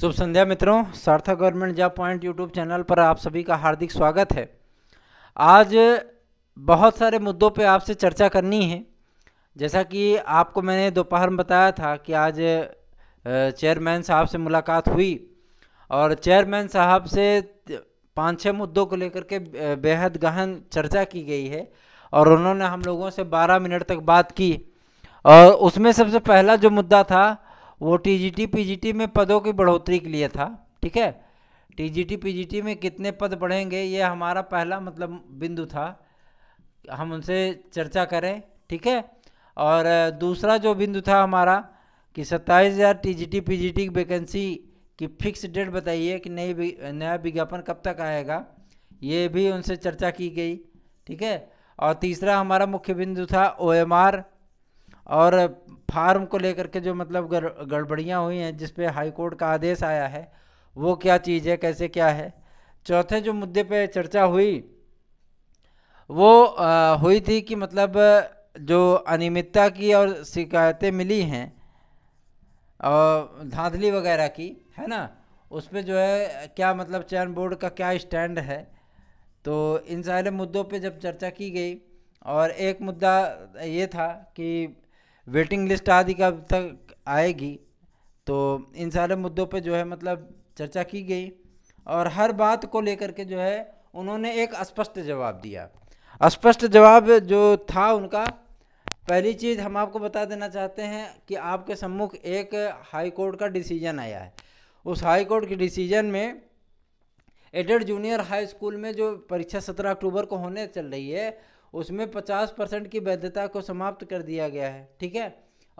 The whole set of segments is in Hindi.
शुभ संध्या मित्रों Sarthak government job point YouTube channel पर आप सभी का हार्दिक स्वागत है आज बहुत सारे मुद्दों पे आपसे चर्चा करनी है जैसा कि आपको मैंने दोपहर में बताया था कि आज चेयरमैन साहब से मुलाकात हुई और चेयरमैन साहब से पाँच छः मुद्दों को लेकर के बेहद गहन चर्चा की गई है और उन्होंने हम लोगों से बारह मिनट तक बात की और उसमें सबसे पहला जो मुद्दा था वो टीजीटी पीजीटी में पदों की बढ़ोतरी के लिए था ठीक है टीजीटी पीजीटी में कितने पद बढ़ेंगे ये हमारा पहला मतलब बिंदु था हम उनसे चर्चा करें ठीक है और दूसरा जो बिंदु था हमारा कि सत्ताईस हज़ार T G T P G T की वैकेंसी की फिक्स डेट बताइए कि नई नया विज्ञापन कब तक आएगा ये भी उनसे चर्चा की गई ठीक है और तीसरा हमारा मुख्य बिंदु था ओ एम आर और फार्म को लेकर के जो मतलब गड़बड़ियाँ हुई हैं जिस पे हाई कोर्ट का आदेश आया है वो क्या चीज़ है कैसे क्या है चौथे जो मुद्दे पे चर्चा हुई वो आ, हुई थी कि मतलब जो अनियमितता की और शिकायतें मिली हैं और धांधली वगैरह की है ना उस पर जो है क्या मतलब चयन बोर्ड का क्या स्टैंड है तो इन सारे मुद्दों पे जब चर्चा की गई और एक मुद्दा ये था कि वेटिंग लिस्ट आदि कब तक आएगी तो इन सारे मुद्दों पे जो है मतलब चर्चा की गई और हर बात को लेकर के जो है उन्होंने एक स्पष्ट जवाब दिया स्पष्ट जवाब जो था उनका पहली चीज़ हम आपको बता देना चाहते हैं कि आपके सम्मुख एक हाई कोर्ट का डिसीजन आया है उस हाई कोर्ट के डिसीजन में एडेड जूनियर हाई स्कूल में जो परीक्षा सत्रह अक्टूबर को होने चल रही है उसमें पचास परसेंट की वैधता को समाप्त कर दिया गया है ठीक है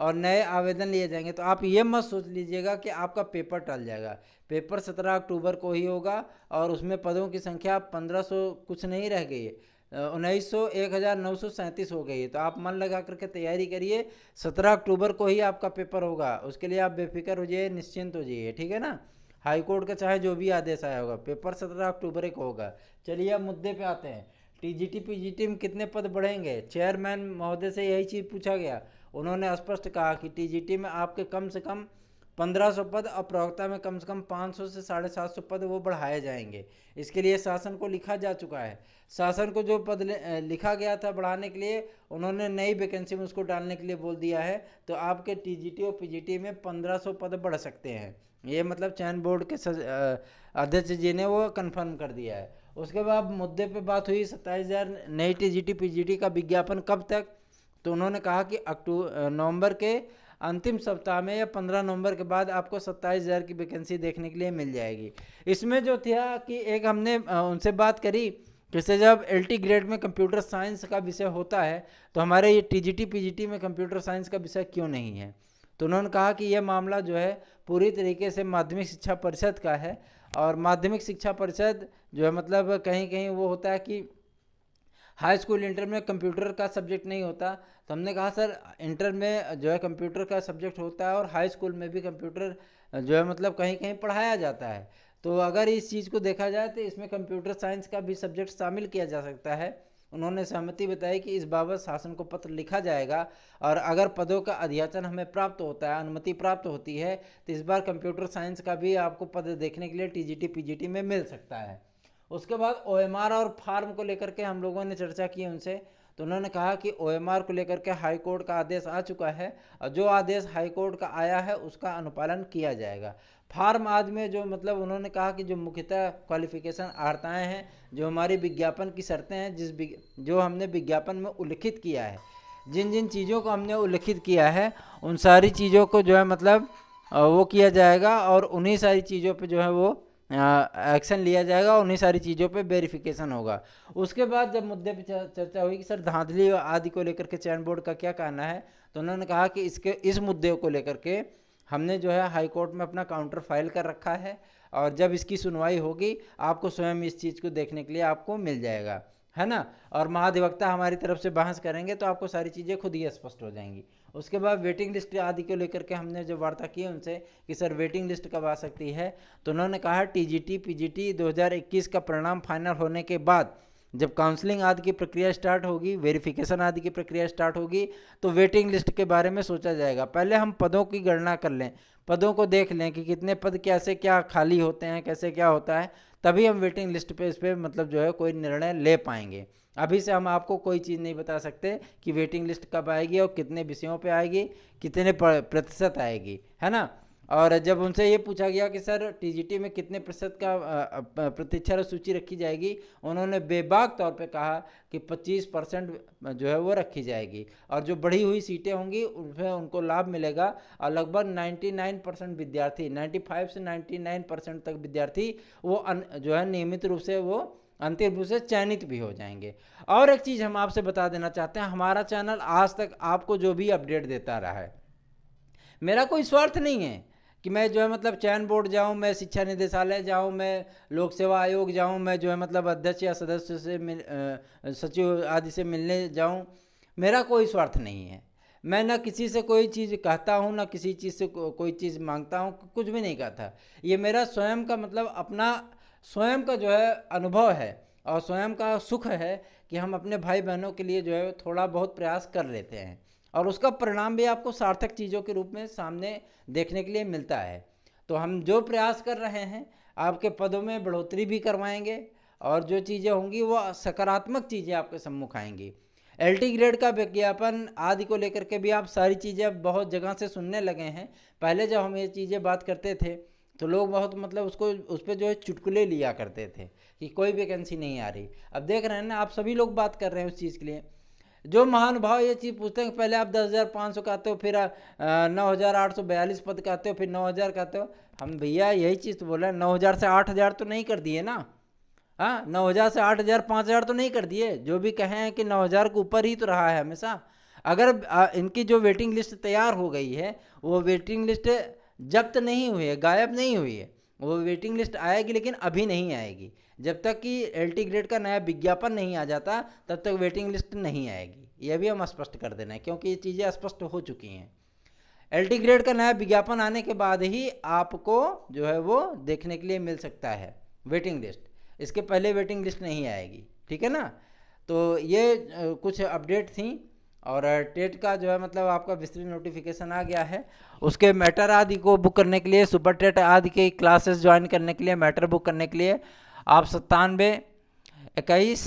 और नए आवेदन लिए जाएंगे तो आप ये मत सोच लीजिएगा कि आपका पेपर टल जाएगा पेपर सत्रह अक्टूबर को ही होगा और उसमें पदों की संख्या पंद्रह सौ कुछ नहीं रह गई है उन्नीस सौ एक हज़ार नौ सौ सैंतीस हो गई है तो आप मन लगा करके तैयारी करिए सत्रह अक्टूबर को ही आपका पेपर होगा उसके लिए आप बेफिक्र हो जाइए निश्चिंत हो जाइए ठीक है ना हाई कोर्ट का चाहे जो भी आदेश आया होगा पेपर सत्रह अक्टूबर को होगा चलिए अब मुद्दे पे आते हैं टीजीटी पीजीटी में कितने पद बढ़ेंगे चेयरमैन महोदय से यही चीज़ पूछा गया उन्होंने स्पष्ट कहा कि टीजीटी में आपके कम से कम 1500 पद और प्रवक्ता में कम से कम 500 से साढ़े सात सौ पद वो बढ़ाए जाएंगे इसके लिए शासन को लिखा जा चुका है शासन को जो पद लिखा गया था बढ़ाने के लिए उन्होंने नई वैकेंसी में उसको डालने के लिए बोल दिया है तो आपके टीजीटी और पीजीटी में 1500 पद बढ़ सकते हैं ये मतलब चयन बोर्ड के अध्यक्ष जी ने वो कन्फर्म कर दिया है उसके बाद मुद्दे पे बात हुई सत्ताईस हज़ार नई T G T P G T का विज्ञापन कब तक तो उन्होंने कहा कि अक्टू नवंबर के अंतिम सप्ताह में या पंद्रह नवंबर के बाद आपको सत्ताईस हज़ार की वैकेंसी देखने के लिए मिल जाएगी इसमें जो था कि एक हमने उनसे बात करी जैसे जब एल टी ग्रेड में कंप्यूटर साइंस का विषय होता है तो हमारे ये T G T P G T में कंप्यूटर साइंस का विषय क्यों नहीं है तो उन्होंने कहा कि यह मामला जो है पूरी तरीके से माध्यमिक शिक्षा परिषद का है और माध्यमिक शिक्षा परिषद जो है मतलब कहीं कहीं वो होता है कि हाई स्कूल इंटर में कंप्यूटर का सब्जेक्ट नहीं होता तो हमने कहा सर इंटर में जो है कंप्यूटर का सब्जेक्ट होता है और हाई स्कूल में भी कंप्यूटर जो है मतलब कहीं कहीं पढ़ाया जाता है तो अगर इस चीज़ को देखा जाए तो इसमें कंप्यूटर साइंस का भी सब्जेक्ट शामिल किया जा सकता है उन्होंने सहमति बताई कि इस बाबत शासन को पत्र लिखा जाएगा और अगर पदों का अध्याचन हमें प्राप्त होता है अनुमति प्राप्त होती है तो इस बार कंप्यूटर साइंस का भी आपको पद देखने के लिए टीजीटी पीजीटी में मिल सकता है उसके बाद ओ और फार्म को लेकर के हम लोगों ने चर्चा की उनसे तो उन्होंने कहा कि ओ को लेकर के हाई कोर्ट का आदेश आ चुका है और जो आदेश हाई कोर्ट का आया है उसका अनुपालन किया जाएगा फार्म आदि में जो मतलब उन्होंने कहा कि जो मुख्यतः क्वालिफिकेशन आर्ताएँ हैं जो हमारी विज्ञापन की शर्तें हैं जिस जो हमने विज्ञापन में उल्लिखित किया है जिन जिन चीज़ों को हमने उल्लिखित किया है उन सारी चीज़ों को जो है मतलब वो किया जाएगा और उन्हीं सारी चीज़ों पर जो है वो एक्शन लिया जाएगा उन्हीं सारी चीज़ों पे वेरिफिकेशन होगा उसके बाद जब मुद्दे पे चर्चा हुई कि सर धांधली आदि को लेकर के चयन बोर्ड का क्या कहना है तो उन्होंने कहा कि इसके इस मुद्दे को लेकर के हमने जो है हाई कोर्ट में अपना काउंटर फाइल कर रखा है और जब इसकी सुनवाई होगी आपको स्वयं इस चीज़ को देखने के लिए आपको मिल जाएगा है ना और महाधिवक्ता हमारी तरफ से बहस करेंगे तो आपको सारी चीज़ें खुद ही स्पष्ट हो जाएंगी उसके बाद वेटिंग लिस्ट आदि को लेकर के हमने जो वार्ता की उनसे कि सर वेटिंग लिस्ट कब आ सकती है तो उन्होंने कहा टी जी का परिणाम फाइनल होने के बाद जब काउंसलिंग आदि की प्रक्रिया स्टार्ट होगी वेरिफिकेशन आदि की प्रक्रिया स्टार्ट होगी तो वेटिंग लिस्ट के बारे में सोचा जाएगा पहले हम पदों की गणना कर लें पदों को देख लें कि कितने पद कैसे क्या खाली होते हैं कैसे क्या होता है तभी हम वेटिंग लिस्ट पे इस पर मतलब जो है कोई निर्णय ले पाएंगे अभी से हम आपको कोई चीज़ नहीं बता सकते कि वेटिंग लिस्ट कब आएगी और कितने विषयों पे आएगी कितने प्रतिशत आएगी है ना और जब उनसे ये पूछा गया कि सर टीजीटी में कितने प्रतिशत का प्रतीक्षा सूची रखी जाएगी उन्होंने बेबाक तौर पे कहा कि 25 परसेंट जो है वो रखी जाएगी और जो बढ़ी हुई सीटें होंगी उसमें उनको लाभ मिलेगा और लगभग 99 परसेंट विद्यार्थी 95 से 99 परसेंट तक विद्यार्थी वो अन, जो है नियमित रूप से वो अंतिम रूप से चयनित भी हो जाएंगे और एक चीज़ हम आपसे बता देना चाहते हैं हमारा चैनल आज तक आपको जो भी अपडेट देता रहा है मेरा कोई स्वार्थ नहीं है कि मैं जो है मतलब चयन बोर्ड जाऊँ मैं शिक्षा निदेशालय जाऊँ मैं लोक सेवा आयोग जाऊँ मैं जो है मतलब अध्यक्ष या सदस्य से मिल सचिव आदि से मिलने जाऊँ मेरा कोई स्वार्थ नहीं है मैं ना किसी से कोई चीज़ कहता हूँ ना किसी चीज़ से को, कोई चीज़ मांगता हूँ कुछ भी नहीं कहता ये मेरा स्वयं का मतलब अपना स्वयं का जो है अनुभव है और स्वयं का सुख है कि हम अपने भाई बहनों के लिए जो है थोड़ा बहुत प्रयास कर लेते हैं और उसका परिणाम भी आपको सार्थक चीज़ों के रूप में सामने देखने के लिए मिलता है तो हम जो प्रयास कर रहे हैं आपके पदों में बढ़ोतरी भी करवाएंगे और जो चीज़ें होंगी वो सकारात्मक चीज़ें आपके सम्मुख आएंगी एल ग्रेड का विज्ञापन आदि को लेकर के भी आप सारी चीज़ें बहुत जगह से सुनने लगे हैं पहले जब हम ये चीज़ें बात करते थे तो लोग बहुत मतलब उसको उस पर जो है चुटकुले लिया करते थे कि कोई वैकेंसी नहीं आ रही अब देख रहे हैं ना आप सभी लोग बात कर रहे हैं उस चीज़ के लिए जो महानुभाव ये चीज़ पूछते हैं पहले आप दस हज़ार पाँच सौ कहते हो फिर नौ हज़ार आठ सौ बयालीस पद कहते हो फिर नौ हज़ार कहते हो हम भैया यही चीज़ तो बोल रहे हैं नौ हज़ार से आठ हज़ार तो नहीं कर दिए ना हाँ नौ हज़ार से आठ हज़ार पाँच हज़ार तो नहीं कर दिए जो भी कहें कि नौ हज़ार के ऊपर ही तो रहा है हमेशा अगर इनकी जो वेटिंग लिस्ट तैयार हो गई है वो वेटिंग लिस्ट जब्त नहीं हुई है गायब नहीं हुई है वो वेटिंग लिस्ट आएगी लेकिन अभी नहीं आएगी जब तक कि एल ग्रेड का नया विज्ञापन नहीं आ जाता तब तक वेटिंग लिस्ट नहीं आएगी यह भी हम स्पष्ट कर देना है क्योंकि ये चीज़ें स्पष्ट हो चुकी हैं एल ग्रेड का नया विज्ञापन आने के बाद ही आपको जो है वो देखने के लिए मिल सकता है वेटिंग लिस्ट इसके पहले वेटिंग लिस्ट नहीं आएगी ठीक है ना तो ये कुछ अपडेट थी और टेट का जो है मतलब आपका विस्तृत नोटिफिकेशन आ गया है उसके मैटर आदि को बुक करने के लिए सुपर टेट आदि के क्लासेस ज्वाइन करने के लिए मैटर बुक करने के लिए आप सत्तानवे इक्कीस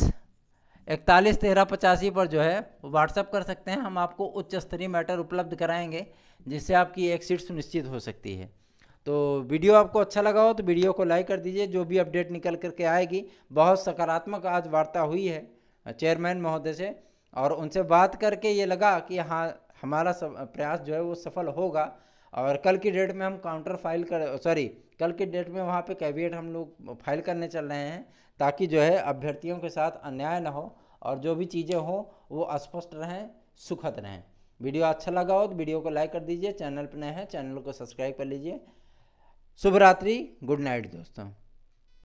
इकतालीस तेरह पचासी पर जो है व्हाट्सअप कर सकते हैं हम आपको उच्च स्तरीय मैटर उपलब्ध कराएंगे जिससे आपकी एक सीट सुनिश्चित हो सकती है तो वीडियो आपको अच्छा लगा हो तो वीडियो को लाइक कर दीजिए जो भी अपडेट निकल करके आएगी बहुत सकारात्मक आज वार्ता हुई है चेयरमैन महोदय से और उनसे बात करके ये लगा कि हाँ हमारा सब प्रयास जो है वो सफल होगा और कल की डेट में हम काउंटर फाइल कर सॉरी कल की डेट में वहाँ पे कैबिनेट हम लोग फाइल करने चल रहे हैं ताकि जो है अभ्यर्थियों के साथ अन्याय ना हो और जो भी चीज़ें हों वो स्पष्ट रहें सुखद रहें वीडियो अच्छा लगा हो तो वीडियो को लाइक कर दीजिए चैनल पर नए हैं चैनल को सब्सक्राइब कर लीजिए शुभ रात्रि गुड नाइट दोस्तों